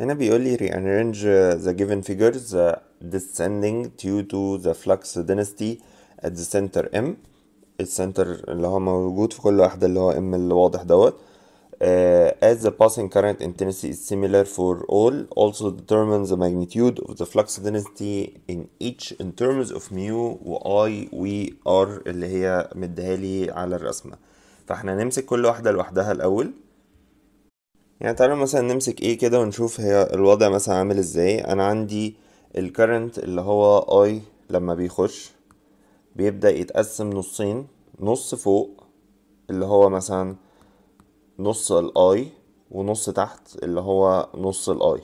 هنا بيقول لي rearrange the given figures uh, descending due to the flux density at the center M السنتر اللي هو موجود في كل واحدة اللي هو M الواضح دوت uh, as the passing current intensity is similar for all also determine the magnitude of the flux density in each in terms of mu و I و R اللي هي مديها لي على الرسمة فاحنا نمسك كل واحدة لوحدها الأول يعني تعالوا مثلا نمسك ايه كده ونشوف هي الوضع مثلا عامل ازاي انا عندي الكرنت اللي هو اي لما بيخش بيبدأ يتقسم نصين نص فوق اللي هو مثلا نص الاي ونص تحت اللي هو نص الاي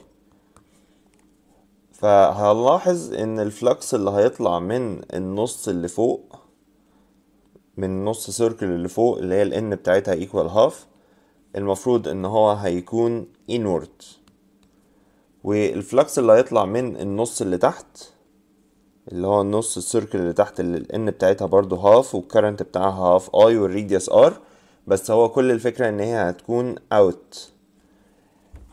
فهنلاحظ ان الفلكس اللي هيطلع من النص اللي فوق من نص سيركل اللي فوق اللي هي الان بتاعتها ايكوال هاف المفروض ان هو هيكون inward والفلكس اللي هيطلع من النص اللي تحت اللي هو النص السيركل اللي تحت اللي n بتاعتها برضو هاف والكرنت بتاعها هاف اي والريديوس ار بس هو كل الفكرة ان هي هتكون اوت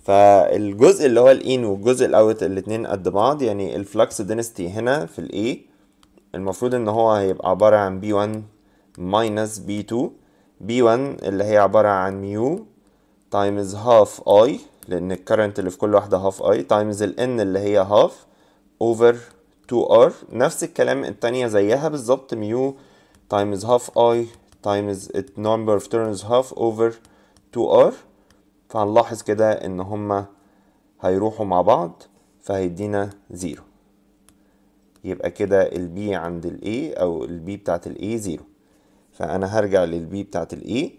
فالجزء اللي هو الان والجزء الاوت الاتنين قد بعض يعني الفلكس دينستي هنا في الاي المفروض ان هو هيبقى عبارة عن بي 1 ماينس بي 2 بي 1 اللي هي عبارة عن ميو تايمز هاف اي لأن الكرنت اللي في كل واحدة هاف اي تايمز الان N اللي هي هاف اوفر 2R نفس الكلام التانية زيها بالظبط ميو تايمز هاف اي تايمز number of turns هاف اوفر 2R فهنلاحظ كده إن هما هيروحوا مع بعض فهيدينا زيرو يبقى كده البي عند الاي او البي بتاعت الاي زيرو فأنا هرجع للبي بتاعت الإي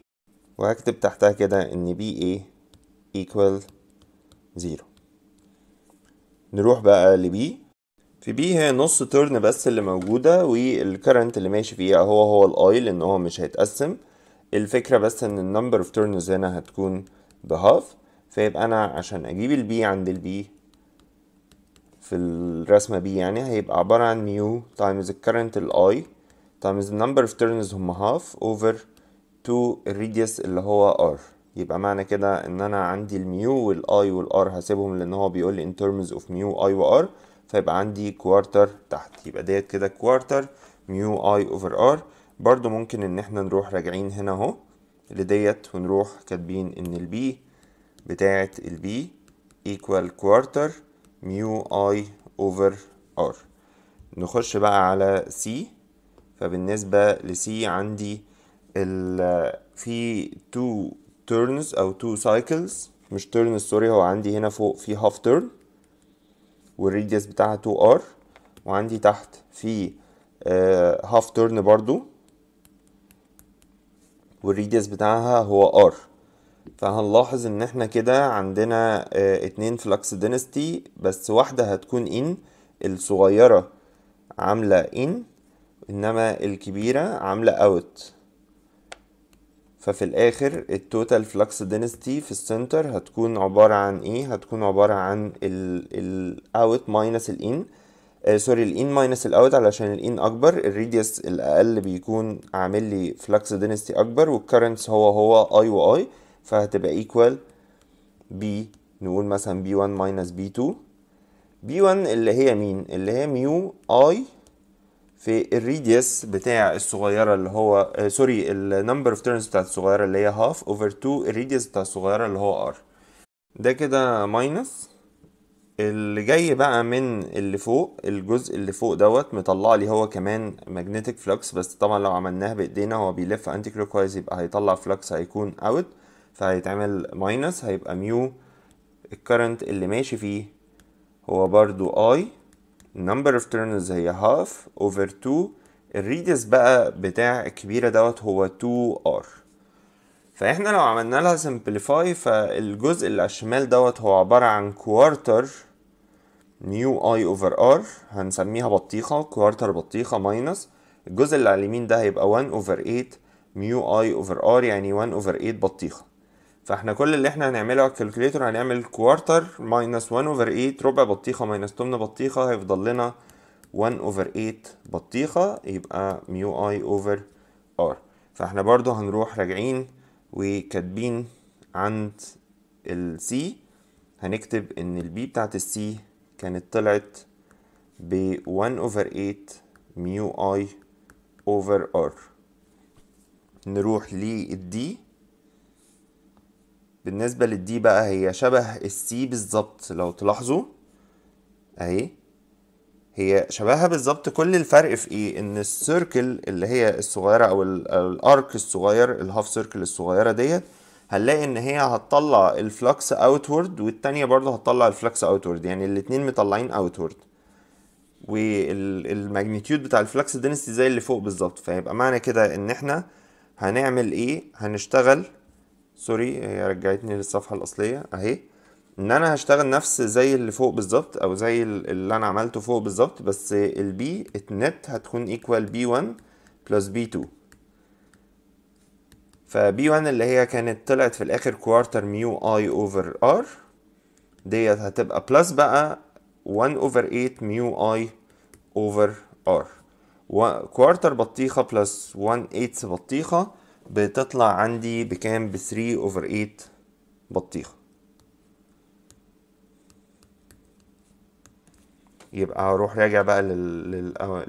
وهكتب تحتها كده إن بي اي equal زيرو نروح بقى لبي في بي هي نص ترن بس اللي موجودة والكرنت اللي ماشي فيها هو هو الاي لان هو مش هيتقسم الفكرة بس ان النمبر اوف ترنز هنا هتكون بهاف فيبقى انا عشان اجيب البي عند البي في الرسمة بي يعني هيبقى عبارة عن ميو تايمز الكرنت الاي times the number of turns هم half over to radius اللي هو r يبقى معنى كده ان انا عندي الميو والاي والار هسيبهم لان هو بيقول لي in terms of ميو اي وار فيبقى عندي كوارتر تحت يبقى ديت كده كوارتر ميو اي اوفر ار برضو ممكن ان احنا نروح راجعين هنا اهو لديت ونروح كاتبين ان البي بتاعه البي equal كوارتر ميو اي اوفر ار نخش بقى على سي فبالنسبة لسي عندي ال في تو turns أو تو سايكلز مش turns سوري هو عندي هنا فوق في half turn والريديوس بتاعها 2r وعندي تحت في هاف آه، تيرن turn برضو والريديوس بتاعها هو r فهنلاحظ ان احنا كده عندنا آه، اتنين فلكس دينستي بس واحدة هتكون ان الصغيرة عاملة ان انما الكبيرة عاملة اوت ففي الاخر التوتال فلكس دينستي في السنتر هتكون عبارة عن ايه هتكون عبارة عن الاوت ماينس الان سوري الان ماينس الاوت علشان الان اكبر الريديوس الاقل بيكون عامل لي فلكس دينستي اكبر والكرنتس هو هو اي واي فهتبقى ايكوال بي نقول مثلا بي 1 ماينس بي 2 بي 1 اللي هي مين اللي هي ميو اي في الريديس بتاع الصغيره اللي هو آه، سوري النمبر اوف تيرنز بتاعت الصغيره اللي هي هاف اوفر 2 الريديس بتاع الصغيره اللي هو ار ده كده ماينس اللي جاي بقى من اللي فوق الجزء اللي فوق دوت مطلع لي هو كمان ماجنتيك فلكس بس طبعا لو عملناها بايدينا هو بيلف انتي كلوكوايز يبقى هيطلع فلكس هيكون اوت فهيتعمل ماينس هيبقى ميو الكرنت اللي ماشي فيه هو برضو اي number of turns هي half over 2 الريدس بقى بتاع الكبيرة دوت هو 2r فاحنا لو عملنا لها simplify فالجزء اللي على الشمال دوت هو عبارة عن كوارتر نيو اي اوفر ار هنسميها بطيخة كوارتر بطيخة ماينس الجزء اللي على اليمين ده هيبقى 1 اوفر 8 ميو اي اوفر ار يعني 1 اوفر 8 بطيخة فاحنا كل اللي احنا هنعمله على الكالكوليتر هنعمل كوارتر ماينس 1 اوفر 8 ربع بطيخه ماينس 8 بطيخه هيفضل لنا 1 اوفر 8 بطيخه يبقى ميو اي اوفر ار فاحنا برضو هنروح راجعين وكاتبين عند السي هنكتب ان البي بتاعت السي كانت طلعت ب 1 اوفر 8 ميو اي اوفر ار نروح للدي بالنسبة للدي بقى هي شبه السي بالظبط لو تلاحظوا اهي هي شبهها بالظبط كل الفرق في ايه ان السيركل اللي هي الصغيرة او الارك الصغير الهاف سيركل الصغيرة ديت هنلاقي ان هي هتطلع الفلكس اوتورد والتانية برضه هتطلع الفلكس اوتورد يعني الاتنين مطلعين اوتورد والماجنتيود بتاع الفلكس دينستي زي اللي فوق بالظبط فيبقى معنى كده ان احنا هنعمل ايه هنشتغل سوري هي رجعتني للصفحه الاصليه اهي ان انا هشتغل نفس زي اللي فوق بالظبط او زي اللي انا عملته فوق بالظبط بس البي النت هتكون ايكوال بي 1 بلس بي 2 فبي 1 اللي هي كانت طلعت في الاخر كوارتر ميو اي اوفر ار ديت هتبقى بلس بقى 1 اوفر 8 ميو اي اوفر ار كوارتر بطيخه بلس 1 8 بطيخه بتطلع عندي بكام ب 3 اوفر 8 بطيخة يبقى هروح راجع بقى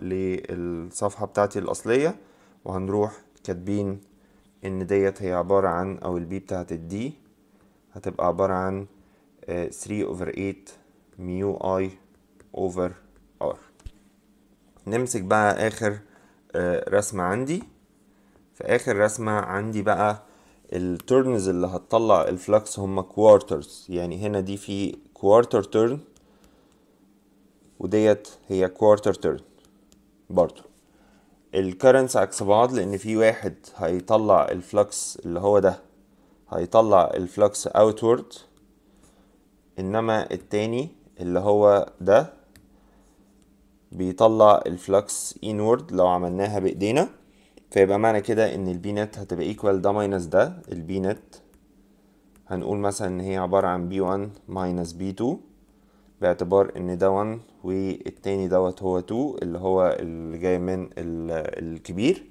للصفحة بتاعتي الأصلية وهنروح كاتبين إن ديت هي عبارة عن أو البي بتاعت الدي هتبقى عبارة عن 3 آه، over 8 ميو اي over r نمسك بقى آخر آه، رسمة عندي في اخر رسمة عندي بقى الترنز اللي هتطلع الفلكس هما كوارترز يعني هنا دي في كوارتر ترن وديت هي كوارتر ترن برضو الكرنس عكس بعض لان في واحد هيطلع الفلكس اللي هو ده هيطلع الفلكس اوتورد انما التاني اللي هو ده بيطلع الفلكس انورد لو عملناها بايدينا فيبقى معنى كده ان البي نت هتبقى ايكوال ده ماينس ده البي نت هنقول مثلا ان هي عبارة عن بي 1 ماينس بي 2 باعتبار ان ده 1 والتاني دوت هو 2 اللي هو اللي جاي من الكبير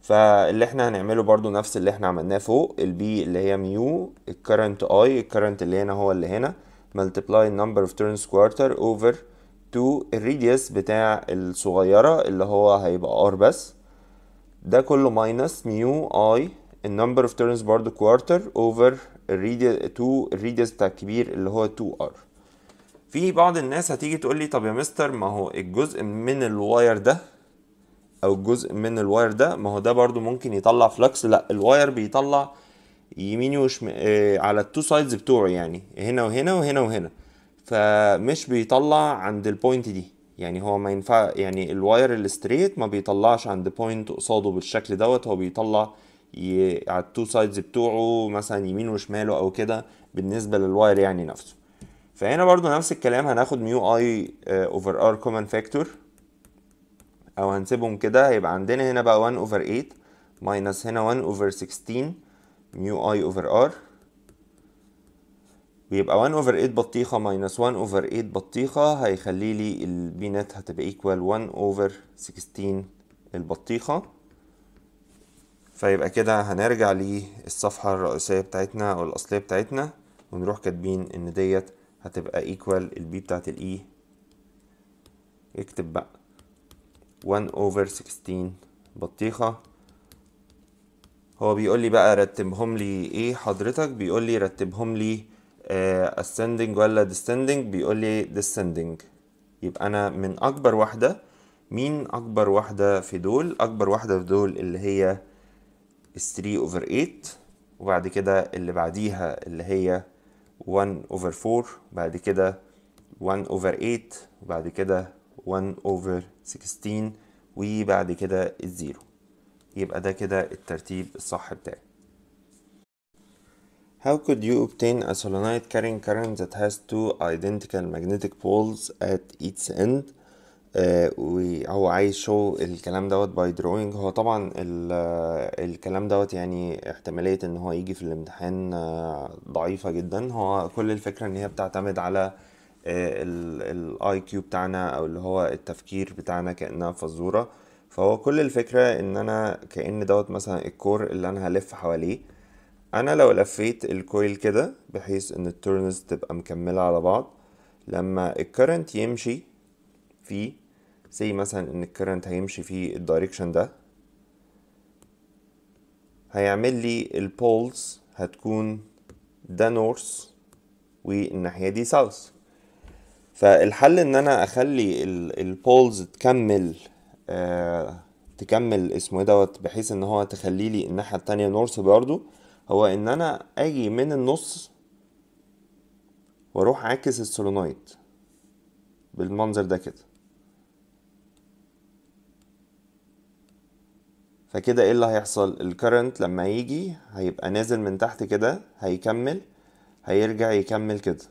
فاللي احنا هنعمله برضو نفس اللي احنا عملناه فوق البي اللي هي ميو الكرنت اي الكرنت اللي هنا هو اللي هنا multiply number of turns quarter over 2 الريديوس بتاع الصغيرة اللي هو هيبقى r بس ده كله minus ميو اي النمبر اوف تيرنز برضو كوارتر اوفر الريديوس 2 الريديوس بتاع الكبير اللي هو 2 ار في بعض الناس هتيجي تقول لي طب يا مستر ما هو الجزء من الواير ده او الجزء من الواير ده ما هو ده برضو ممكن يطلع فلكس لا الواير بيطلع يمين وشم آه على التو سايدز بتوعه يعني هنا وهنا وهنا وهنا فمش بيطلع عند البوينت دي يعني هو ما ينفع يعني الواير الستريت ما بيطلعش عند بوينت قصاده بالشكل دوت هو بيطلع ي... على التو سايدز بتوعه مثلا يمين وشماله او كده بالنسبه للواير يعني نفسه فهنا برضو نفس الكلام هناخد ميو اي اوفر ار كومن فاكتور او هنسيبهم كده هيبقى عندنا هنا بقى 1 اوفر 8 ماينس هنا 1 اوفر 16 ميو اي اوفر ار يبقى 1 over 8 بطيخة minus 1 over 8 بطيخة هيخلي لي البينات هتبقى equal 1 over 16 البطيخة فيبقى كده هنرجع للصفحة الرئيسية بتاعتنا او الاصلية بتاعتنا ونروح كاتبين ان ديت هتبقى equal البي بتاعت الاي e. اكتب بقى 1 over 16 بطيخة هو بيقول لي بقى رتبهم لي ايه حضرتك بيقول لي رتبهم لي آه، ascending ولا descending بيقول لي descending يبقى انا من اكبر واحده مين اكبر واحده في دول اكبر واحده في دول اللي هي 3 over 8 وبعد كده اللي بعديها اللي هي 1 over 4 بعد كده 1 over 8 وبعد كده 1 over 16 وبعد كده الزيرو يبقى ده كده الترتيب الصح بتاعي How could you obtain a solenoid carrying current that has two identical magnetic poles at each end? Uh, وهو عايز شو الكلام دوت by drawing هو طبعا آه، الكلام دوت يعني احتمالية ان هو يجي في الامتحان آه، ضعيفة جدا هو كل الفكرة ان هي بتعتمد على آه، الاي كيو بتاعنا او اللي هو التفكير بتاعنا كانها فزورة فهو كل الفكرة ان انا كأن دوت مثلا الكور اللي انا هلف حواليه انا لو لفيت الكويل كده بحيث ان التورنز تبقى مكملة على بعض لما الكرنت يمشي في زي مثلا ان الكرنت هيمشي في الدايركشن ده هيعمل لي البولز هتكون ده نورث والناحية دي ساوث فالحل ان انا اخلي البولز تكمل آه تكمل اسمه ايه دوت بحيث ان هو تخلي لي الناحية التانية نورث برضو هو ان انا اجي من النص واروح عاكس السولونايد بالمنظر ده كده فكده ايه اللي هيحصل الكرنت لما يجي هيبقى نازل من تحت كده هيكمل هيرجع يكمل كده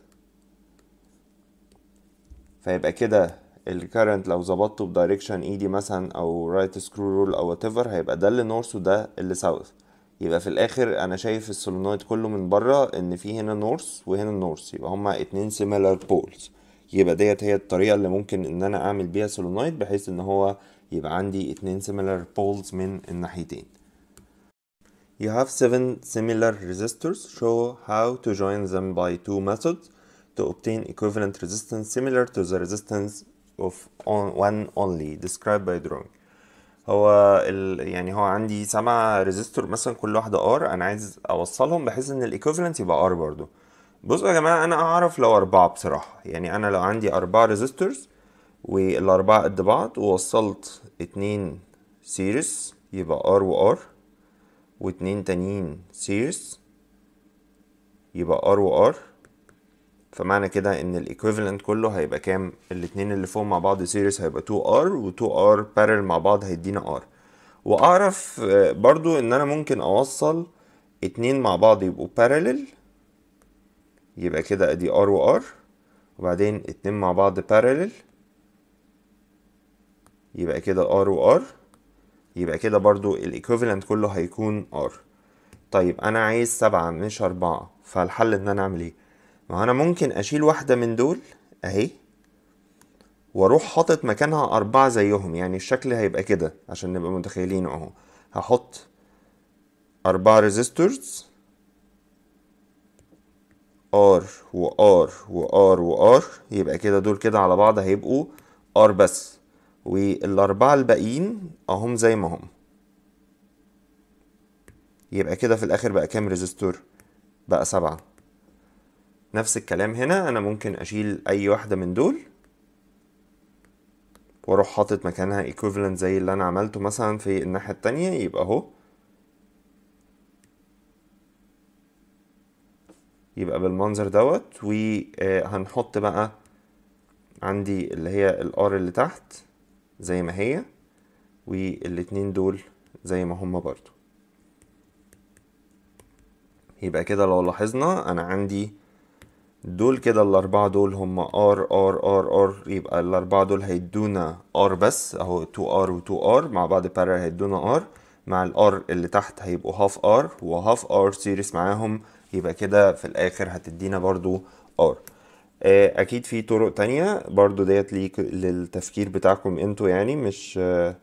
فيبقى كده الكرنت لو ظبطته بدايركشن ايدي e مثلا او رايت سكرو رول او وات ايفر هيبقى ده اللي نورث وده اللي ساوث يبقى في الاخر انا شايف السولينويد كله من بره ان في هنا نورث وهنا نورث يبقى هما اتنين سيميلار بولز يبقى ديت هي الطريقه اللي ممكن ان انا اعمل بيها سولينويد بحيث ان هو يبقى عندي اتنين سيميلار بولز من الناحيتين You have seven similar resistors. Show how to join them by two methods to obtain equivalent resistance similar to the resistance of one only Describe by drawing. هو ال... يعني هو عندي سبعة ريزيستور مثلا كل واحدة ار انا عايز اوصلهم بحيث ان الايكوفلنت يبقى ار برضو بصوا يا جماعة انا اعرف لو اربعة بصراحة يعني انا لو عندي اربعة ريزيستورز والاربعة قد بعض ووصلت اتنين سيريس يبقى ار وار واتنين تانيين سيريس يبقى ار وار فمعنى كده ان الايكويفالنت كله هيبقى كام الاثنين اللي فوق مع بعض سيريس هيبقى 2r و2r بارل مع بعض هيدينا r واعرف آه، برضو ان انا ممكن اوصل اتنين مع بعض يبقوا بارلل يبقى كده ادي ار وار وبعدين اتنين مع بعض بارلل يبقى كده ار وار يبقى كده برضو الايكويفالنت كله هيكون ار طيب انا عايز سبعة مش اربعة فالحل ان انا اعمل ايه ما انا ممكن اشيل واحدة من دول اهي واروح حاطط مكانها اربعة زيهم يعني الشكل هيبقى كده عشان نبقى متخيلين اهو هحط اربعة ريزيستورز ار وار وار وار يبقى كده دول كده على بعض هيبقوا ار بس والاربعة الباقيين اهم زي ما هم يبقى كده في الاخر بقى كام ريزيستور بقى سبعة نفس الكلام هنا انا ممكن اشيل اي واحدة من دول واروح حاطط مكانها equivalent زي اللي انا عملته مثلا في الناحية التانية يبقى اهو يبقى بالمنظر دوت وهنحط آه، بقى عندي اللي هي الار اللي تحت زي ما هي والاتنين دول زي ما هما برضو يبقى كده لو لاحظنا انا عندي دول كده الأربعة دول هما R R R R يبقى الأربعة دول هيدونا R بس أهو 2 R و 2 R مع بعض parallel هيدونا R مع R اللي تحت هيبقوا half R و half R series معاهم يبقى كده في الآخر هتدينا برضو R آه، أكيد في طرق تانية برضو ديت للتفكير بتاعكم انتوا يعني مش آه،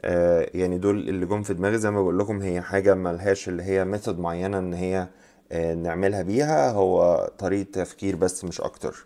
آه، يعني دول اللي جم في دماغي زي ما بقول لكم هي حاجة ملهاش اللي هي ميثود معينة إن هي آه، نعملها بيها هو طريقه تفكير بس مش اكتر